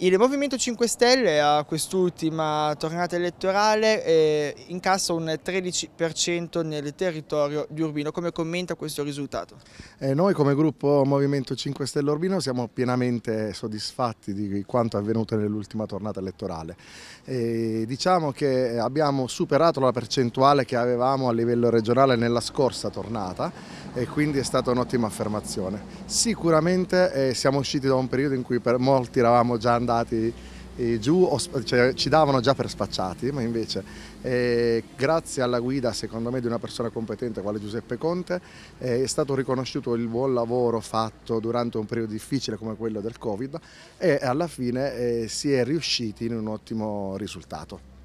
Il Movimento 5 Stelle a quest'ultima tornata elettorale eh, incassa un 13% nel territorio di Urbino. Come commenta questo risultato? Eh, noi come gruppo Movimento 5 Stelle Urbino siamo pienamente soddisfatti di quanto è avvenuto nell'ultima tornata elettorale. Eh, diciamo che abbiamo superato la percentuale che avevamo a livello regionale nella scorsa tornata e quindi è stata un'ottima affermazione. Sicuramente eh, siamo usciti da un periodo in cui per molti eravamo già andati andati eh, giù, cioè, ci davano già per spacciati, ma invece eh, grazie alla guida secondo me di una persona competente quale Giuseppe Conte eh, è stato riconosciuto il buon lavoro fatto durante un periodo difficile come quello del Covid e alla fine eh, si è riusciti in un ottimo risultato.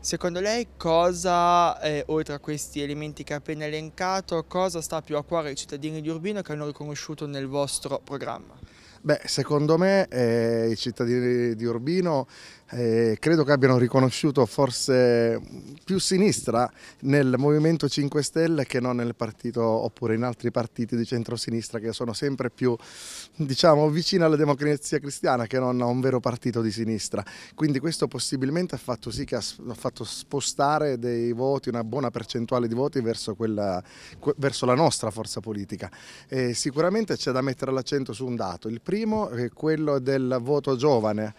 Secondo lei cosa, eh, oltre a questi elementi che ha appena elencato, cosa sta più a cuore ai cittadini di Urbino che hanno riconosciuto nel vostro programma? Beh, secondo me eh, i cittadini di Urbino eh, credo che abbiano riconosciuto forse più sinistra nel Movimento 5 Stelle che non nel partito oppure in altri partiti di centrosinistra che sono sempre più diciamo vicini alla democrazia cristiana che non a un vero partito di sinistra. Quindi questo possibilmente ha fatto sì che ha, fatto spostare dei voti, una buona percentuale di voti verso, quella, verso la nostra forza politica. Eh, sicuramente c'è da mettere l'accento su un dato. Il primo è eh, quello del voto giovane,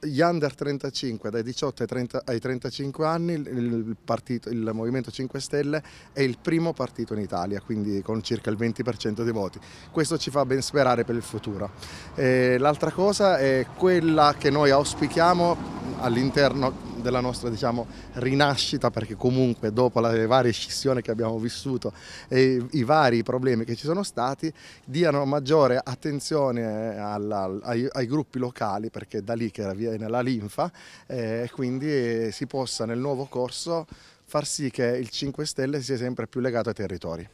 gli under 35 dai 18 ai, 30, ai 35 anni, il, partito, il, Movimento 5 Stelle è il primo partito in Italia, quindi con circa il 20% dei voti. Questo ci fa ben sperare per il futuro. Eh, l'altra cosa è quella che noi auspichiamo all'interno della nostra diciamo, rinascita perché comunque dopo le varie scissioni che abbiamo vissuto e i vari problemi che ci sono stati diano maggiore attenzione alla, ai, ai, gruppi locali perché è da lì che viene la linfa eh, e quindi si possa nel nuovo corso far sì che il 5 Stelle sia sempre più legato ai territori.